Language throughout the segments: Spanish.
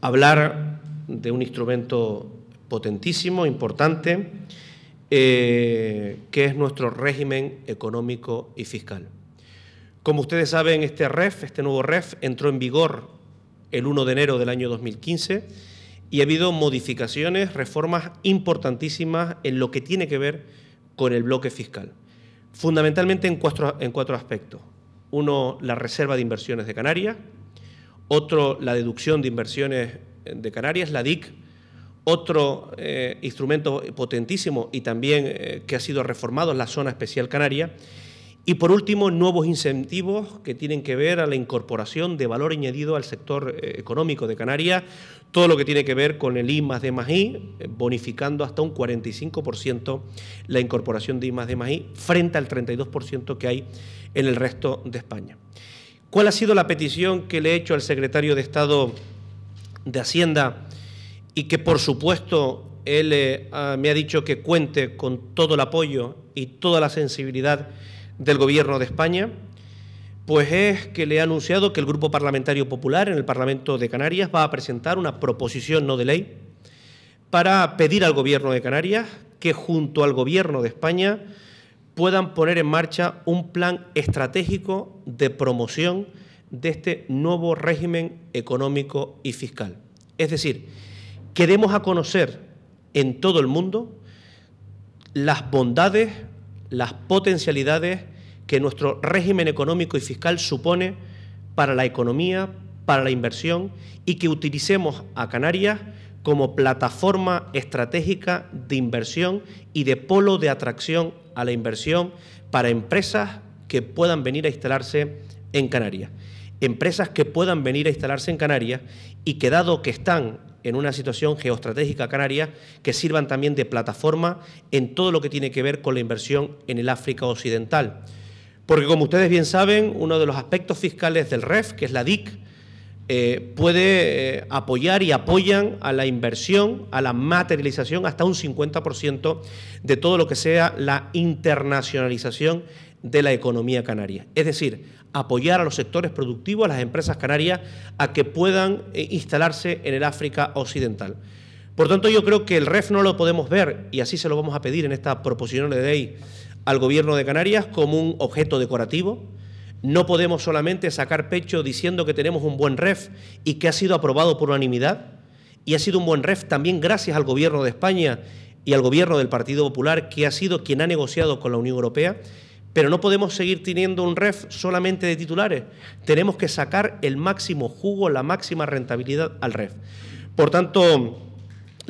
hablar de un instrumento potentísimo, importante, eh, que es nuestro régimen económico y fiscal. Como ustedes saben, este REF, este nuevo REF, entró en vigor el 1 de enero del año 2015 y ha habido modificaciones, reformas importantísimas en lo que tiene que ver con el bloque fiscal, fundamentalmente en cuatro, en cuatro aspectos. Uno, la reserva de inversiones de Canarias, otro la deducción de inversiones de Canarias, la DIC, otro eh, instrumento potentísimo y también eh, que ha sido reformado es la zona especial canaria. Y por último, nuevos incentivos que tienen que ver a la incorporación de valor añadido al sector eh, económico de Canarias, todo lo que tiene que ver con el I bonificando hasta un 45% la incorporación de I I frente al 32% que hay en el resto de España. ¿Cuál ha sido la petición que le he hecho al secretario de Estado de Hacienda y que por supuesto él eh, me ha dicho que cuente con todo el apoyo y toda la sensibilidad del Gobierno de España? Pues es que le he anunciado que el Grupo Parlamentario Popular en el Parlamento de Canarias va a presentar una proposición no de ley para pedir al Gobierno de Canarias que junto al Gobierno de España puedan poner en marcha un plan estratégico de promoción de este nuevo régimen económico y fiscal. Es decir, demos a conocer en todo el mundo las bondades, las potencialidades que nuestro régimen económico y fiscal supone para la economía, para la inversión y que utilicemos a Canarias como plataforma estratégica de inversión y de polo de atracción a la inversión para empresas que puedan venir a instalarse en Canarias. Empresas que puedan venir a instalarse en Canarias y que dado que están en una situación geoestratégica canaria que sirvan también de plataforma en todo lo que tiene que ver con la inversión en el África Occidental. Porque como ustedes bien saben, uno de los aspectos fiscales del REF, que es la DIC, eh, puede eh, apoyar y apoyan a la inversión, a la materialización, hasta un 50% de todo lo que sea la internacionalización de la economía canaria. Es decir, apoyar a los sectores productivos, a las empresas canarias, a que puedan eh, instalarse en el África Occidental. Por tanto, yo creo que el REF no lo podemos ver, y así se lo vamos a pedir en esta proposición de ley al Gobierno de Canarias, como un objeto decorativo, no podemos solamente sacar pecho diciendo que tenemos un buen REF y que ha sido aprobado por unanimidad, y ha sido un buen REF también gracias al Gobierno de España y al Gobierno del Partido Popular, que ha sido quien ha negociado con la Unión Europea, pero no podemos seguir teniendo un REF solamente de titulares. Tenemos que sacar el máximo jugo, la máxima rentabilidad al REF. Por tanto,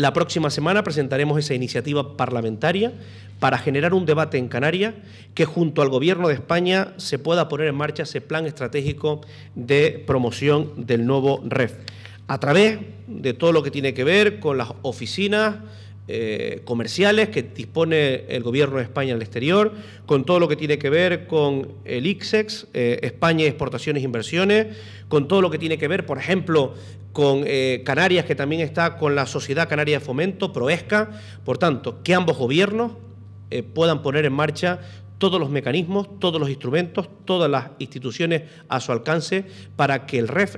la próxima semana presentaremos esa iniciativa parlamentaria para generar un debate en Canarias que junto al Gobierno de España se pueda poner en marcha ese plan estratégico de promoción del nuevo REF a través de todo lo que tiene que ver con las oficinas, eh, comerciales que dispone el gobierno de España al exterior, con todo lo que tiene que ver con el ICSEX, eh, España Exportaciones e Inversiones, con todo lo que tiene que ver, por ejemplo, con eh, Canarias, que también está con la Sociedad Canaria de Fomento, Proesca. Por tanto, que ambos gobiernos puedan poner en marcha todos los mecanismos, todos los instrumentos, todas las instituciones a su alcance para que el REF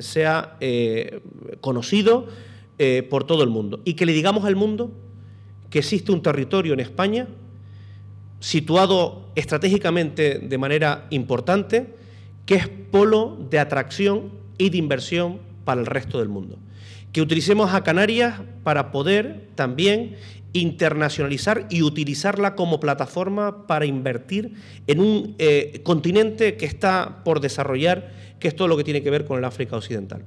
sea conocido, eh, por todo el mundo. Y que le digamos al mundo que existe un territorio en España situado estratégicamente de manera importante, que es polo de atracción y de inversión para el resto del mundo. Que utilicemos a Canarias para poder también internacionalizar y utilizarla como plataforma para invertir en un eh, continente que está por desarrollar, que es todo lo que tiene que ver con el África Occidental.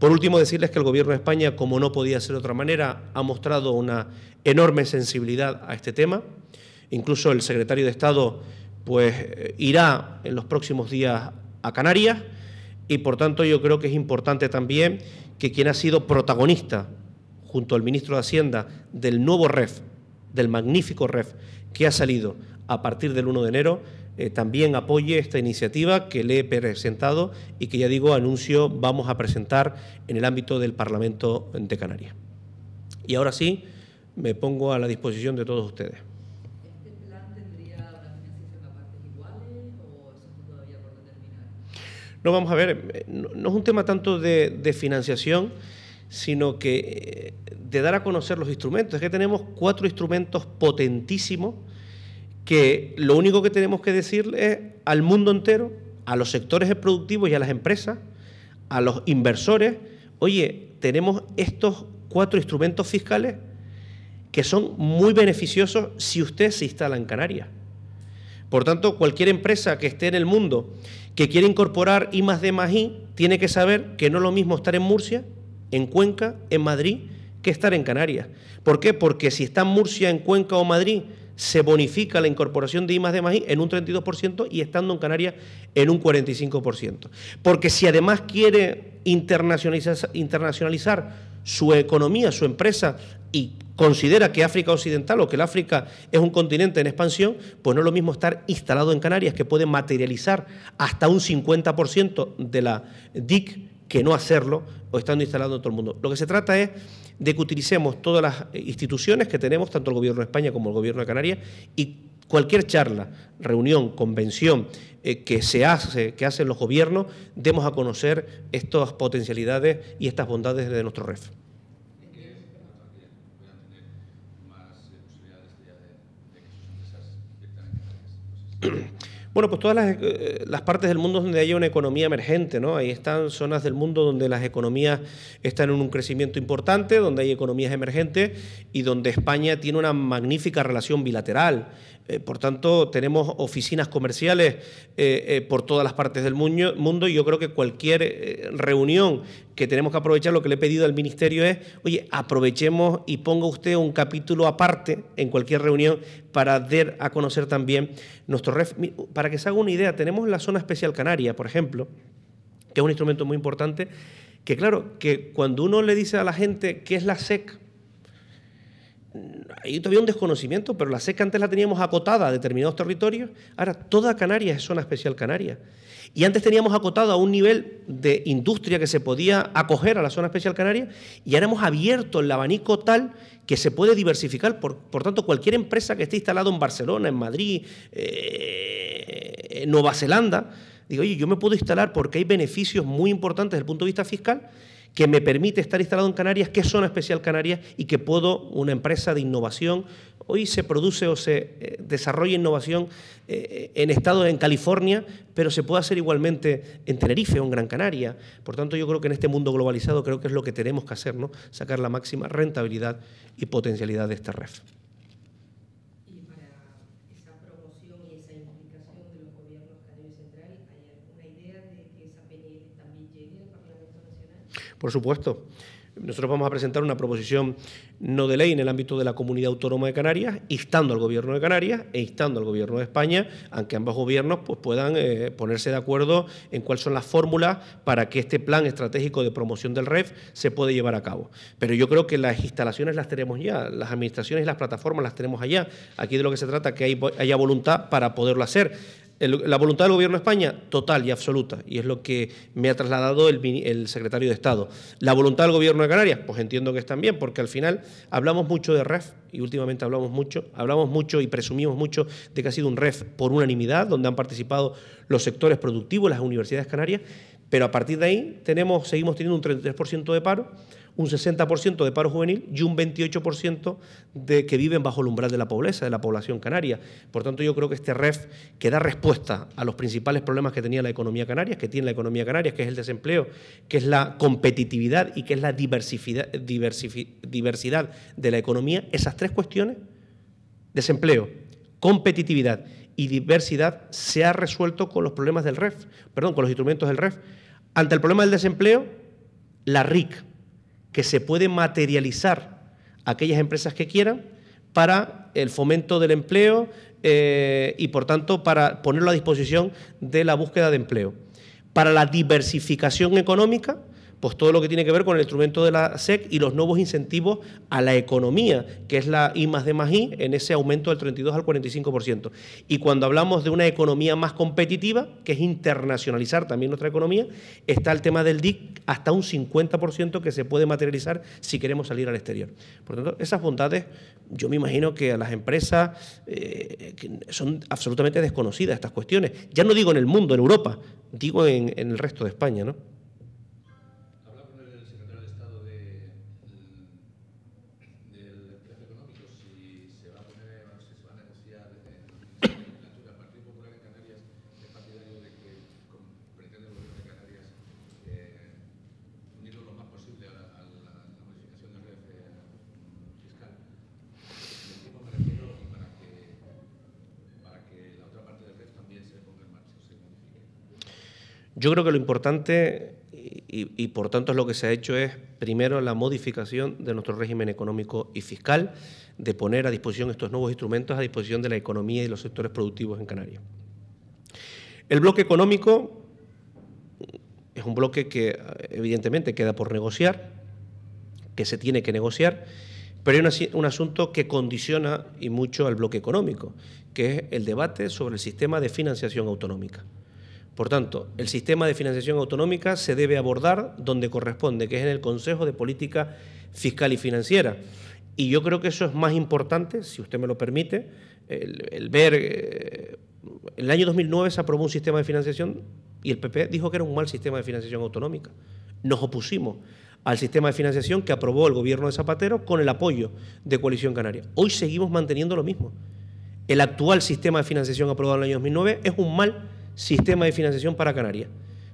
Por último, decirles que el Gobierno de España, como no podía ser de otra manera, ha mostrado una enorme sensibilidad a este tema. Incluso el secretario de Estado pues, eh, irá en los próximos días a Canarias y, por tanto, yo creo que es importante también que quien ha sido protagonista, junto al ministro de Hacienda, del nuevo REF, del magnífico REF que ha salido a partir del 1 de enero, eh, también apoye esta iniciativa que le he presentado y que ya digo, anuncio, vamos a presentar en el ámbito del Parlamento de Canarias. Y ahora sí, me pongo a la disposición de todos ustedes. ¿Este plan tendría una financiación a partes iguales o eso todavía por determinar? No, vamos a ver, no, es un tema tanto de, de financiación, sino que eh, de dar a conocer los instrumentos. Es que tenemos cuatro instrumentos potentísimos que lo único que tenemos que decirle al mundo entero, a los sectores productivos y a las empresas, a los inversores, oye, tenemos estos cuatro instrumentos fiscales que son muy beneficiosos si usted se instala en Canarias. Por tanto, cualquier empresa que esté en el mundo que quiera incorporar I más D más I, tiene que saber que no es lo mismo estar en Murcia, en Cuenca, en Madrid, que estar en Canarias. ¿Por qué? Porque si está en Murcia, en Cuenca o Madrid, se bonifica la incorporación de I más D en un 32% y estando en Canarias en un 45%. Porque si además quiere internacionalizar, internacionalizar su economía, su empresa, y considera que África Occidental o que el África es un continente en expansión, pues no es lo mismo estar instalado en Canarias, que puede materializar hasta un 50% de la DIC, que no hacerlo o estando instalado en todo el mundo. Lo que se trata es de que utilicemos todas las instituciones que tenemos, tanto el Gobierno de España como el Gobierno de Canarias, y cualquier charla, reunión, convención eh, que se hace, que hacen los gobiernos, demos a conocer estas potencialidades y estas bondades de nuestro REF. Bueno, pues todas eh, las, partes del mundo donde haya una economía emergente, ¿no? Ahí están zonas del mundo donde las economías están en un crecimiento importante, donde hay economías emergentes y donde España tiene una magnífica relación bilateral eh, por tanto, tenemos oficinas comerciales eh, eh, por todas las partes del mundo y yo creo que cualquier reunión que tenemos que aprovechar, lo que le he pedido al Ministerio es, oye, aprovechemos y ponga usted un capítulo aparte en cualquier reunión para dar a conocer también nuestro... Ref para que se haga una idea, tenemos la zona especial canaria, por ejemplo, que es un instrumento muy importante, que claro, que cuando uno le dice a la gente qué es la SEC, hay todavía un desconocimiento, pero la seca antes la teníamos acotada a determinados territorios, ahora toda Canarias es zona especial canaria. Y antes teníamos acotado a un nivel de industria que se podía acoger a la zona especial canaria y ahora hemos abierto el abanico tal que se puede diversificar. Por, tanto, cualquier empresa que esté instalada en Barcelona, en Madrid, eh, en Nueva Zelanda, digo, oye, yo me puedo instalar porque hay beneficios muy importantes desde el punto de vista fiscal que me permite estar instalado en Canarias, qué zona especial Canarias y que puedo, una empresa de innovación, hoy se produce o se eh, desarrolla innovación eh, en estados en California, pero se puede hacer igualmente en Tenerife o en Gran Canaria. Por tanto, yo creo que en este mundo globalizado creo que es lo que tenemos que hacer, sacar la máxima rentabilidad y potencialidad de esta ref. Por supuesto. Nosotros vamos a presentar una proposición no de ley en el ámbito de la comunidad autónoma de Canarias, instando al gobierno de Canarias e instando al gobierno de España a que ambos gobiernos pues, puedan eh, ponerse de acuerdo en cuáles son las fórmulas para que este plan estratégico de promoción del REF se pueda llevar a cabo. Pero yo creo que las instalaciones las tenemos ya, las administraciones y las plataformas las tenemos allá. Aquí de lo que se trata que haya voluntad para poderlo hacer la voluntad del gobierno de España, total y absoluta, y es lo que me ha trasladado el, secretario de Estado. La voluntad del gobierno de Canarias, pues entiendo que es también, porque al final hablamos mucho de REF, y últimamente hablamos mucho, hablamos mucho y presumimos mucho de que ha sido un REF por unanimidad, donde han participado los sectores productivos, las universidades canarias, pero a partir de ahí seguimos teniendo un 33% de paro, un 60% de paro juvenil y un 28% de que viven bajo el umbral de la pobreza, de la población canaria. Por tanto, yo creo que este REF que da respuesta a los principales problemas que tenía la economía canaria, que tiene la economía canaria, que es el desempleo, que es la competitividad y que es la diversidad de la economía, esas tres cuestiones, desempleo, competitividad y diversidad, se ha resuelto con los problemas del REF, perdón, con los instrumentos del REF. Ante el problema del desempleo, la RIC, que se puede materializar aquellas empresas que quieran para el fomento del empleo eh, y, por tanto, para ponerlo a disposición de la búsqueda de empleo. Para la diversificación económica, pues todo lo que tiene que ver con el instrumento de la SEC y los nuevos incentivos a la economía, que es la I más de más I, en ese aumento del 32 al 45%. Y cuando hablamos de una economía más competitiva, que es internacionalizar también nuestra economía, está el tema del DIC hasta un 50% que se puede materializar si queremos salir al exterior. Por lo tanto, esas bondades yo me imagino que a las empresas eh, son absolutamente desconocidas estas cuestiones. Ya no digo en el mundo, en Europa, digo en, en el resto de España, ¿no? Yo creo que lo importante, y, por tanto es lo que se ha hecho, es primero la modificación de nuestro régimen económico y fiscal, de poner a disposición estos nuevos instrumentos a disposición de la economía y los sectores productivos en Canarias. El bloque económico es un bloque que evidentemente queda por negociar, que se tiene que negociar, pero es un, asunto que condiciona y mucho al bloque económico, que es el debate sobre el sistema de financiación autonómica. Por tanto, el sistema de financiación autonómica se debe abordar donde corresponde, que es en el Consejo de Política Fiscal y Financiera. Y yo creo que eso es más importante, si usted me lo permite, el, ver... en eh, el año 2009 se aprobó un sistema de financiación y el PP dijo que era un mal sistema de financiación autonómica. Nos opusimos al sistema de financiación que aprobó el gobierno de Zapatero con el apoyo de Coalición Canaria. Hoy seguimos manteniendo lo mismo. El actual sistema de financiación aprobado en el año 2009 es un mal sistema de financiación para Canarias.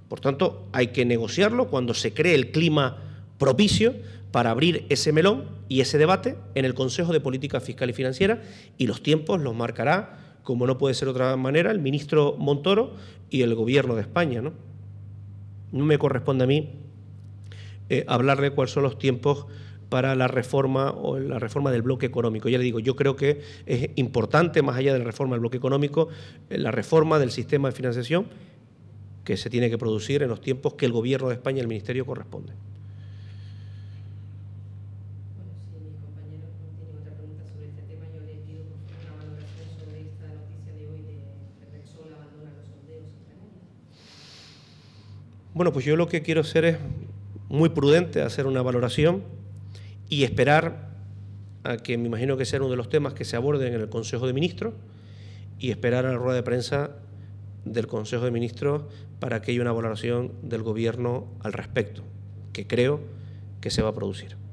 Por tanto, hay que negociarlo cuando se cree el clima propicio para abrir ese melón y ese debate en el Consejo de Política Fiscal y Financiera y los tiempos los marcará, como no puede ser de otra manera, el ministro Montoro y el Gobierno de España. No, me corresponde a mí eh, hablar de cuáles son los tiempos para la reforma o la reforma del bloque económico. Ya le digo, yo creo que es importante, más allá de la reforma del bloque económico, eh, la reforma del sistema de financiación que se tiene que producir en los tiempos que el Gobierno de España y el Ministerio corresponden. Este bueno, pues yo lo que quiero hacer es muy prudente, hacer una valoración y esperar a que me imagino que sea uno de los temas que se aborden en el Consejo de Ministros y esperar a la rueda de prensa del Consejo de Ministros para que haya una valoración del Gobierno al respecto, que creo que se va a producir.